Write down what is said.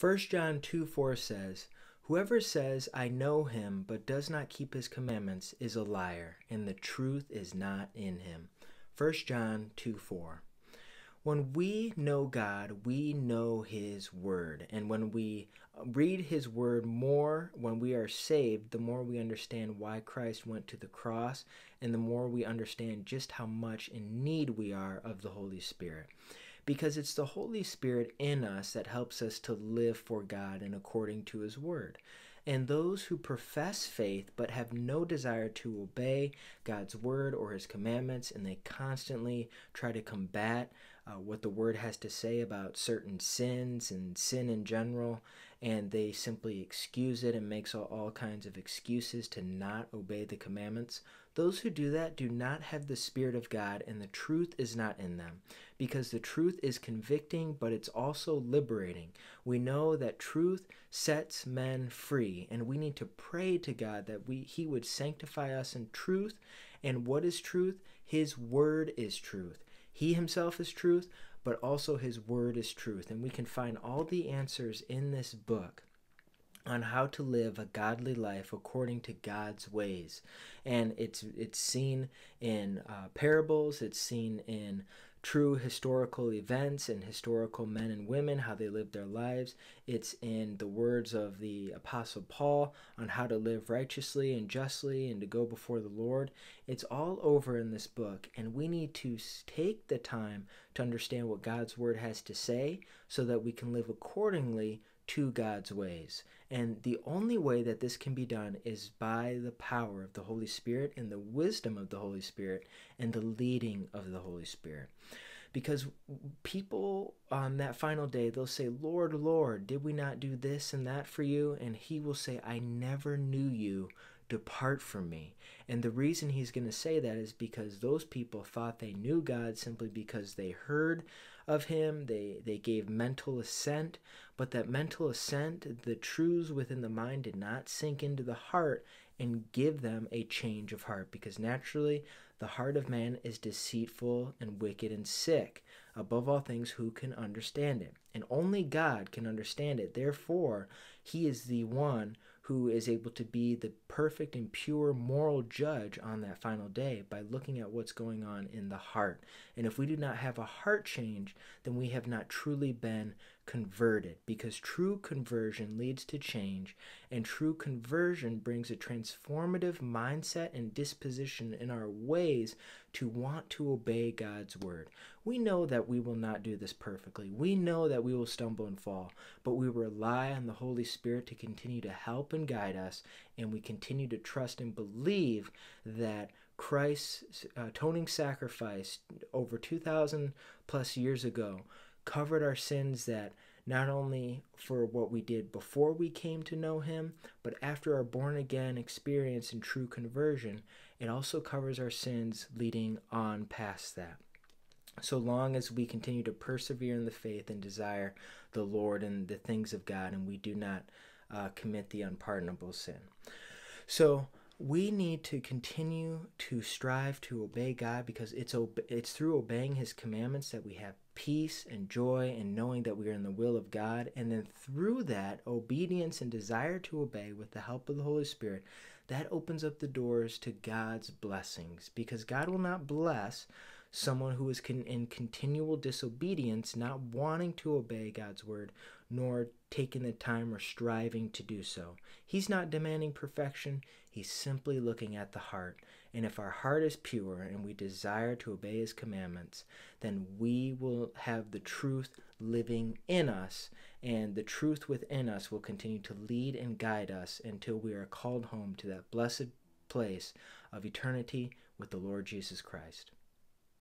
1 John 2 4 says, Whoever says, I know him, but does not keep his commandments, is a liar, and the truth is not in him. 1 John 2 4. When we know God, we know his word. And when we read his word more, when we are saved, the more we understand why Christ went to the cross, and the more we understand just how much in need we are of the Holy Spirit because it's the Holy Spirit in us that helps us to live for God and according to His Word. And those who profess faith but have no desire to obey God's Word or His commandments, and they constantly try to combat uh, what the Word has to say about certain sins and sin in general, and they simply excuse it and makes all, all kinds of excuses to not obey the commandments, those who do that do not have the Spirit of God, and the truth is not in them, because the truth is convicting, but it's also liberating. We know that truth sets men free, and we need to pray to God that we He would sanctify us in truth. And what is truth? His word is truth. He himself is truth, but also his word is truth. And we can find all the answers in this book on how to live a godly life according to God's ways. And it's it's seen in uh, parables, it's seen in true historical events and historical men and women, how they lived their lives. It's in the words of the Apostle Paul on how to live righteously and justly and to go before the Lord. It's all over in this book, and we need to take the time to understand what God's Word has to say so that we can live accordingly to God's ways. And the only way that this can be done is by the power of the Holy Spirit and the wisdom of the Holy Spirit and the leading of the Holy Spirit. Because people on that final day, they'll say, Lord, Lord, did we not do this and that for you? And he will say, I never knew you. Depart from me. And the reason he's going to say that is because those people thought they knew God simply because they heard of him. They, they gave mental assent, but that mental assent, the truths within the mind did not sink into the heart and give them a change of heart, because naturally the heart of man is deceitful and wicked and sick. Above all things, who can understand it? And only God can understand it. Therefore, he is the one who is able to be the perfect and pure moral judge on that final day by looking at what's going on in the heart. And if we do not have a heart change, then we have not truly been converted because true conversion leads to change, and true conversion brings a transformative mindset and disposition in our ways to want to obey God's word. We know that we will not do this perfectly. We know that we will stumble and fall, but we rely on the Holy Spirit to continue to help and guide us, and we continue to trust and believe that Christ's atoning sacrifice over 2,000 plus years ago covered our sins that not only for what we did before we came to know Him, but after our born again experience and true conversion, it also covers our sins leading on past that. So long as we continue to persevere in the faith and desire the Lord and the things of God, and we do not uh, commit the unpardonable sin. So, we need to continue to strive to obey God because it's it's through obeying His commandments that we have peace and joy and knowing that we are in the will of God. And then through that, obedience and desire to obey with the help of the Holy Spirit, that opens up the doors to God's blessings because God will not bless someone who is con- in continual disobedience, not wanting to obey God's word, nor taking the time or striving to do so. He's not demanding perfection, he's simply looking at the heart. And if our heart is pure and we desire to obey his commandments, then we will have the truth living in us, and the truth within us will continue to lead and guide us until we are called home to that blessed place of eternity with the Lord Jesus Christ.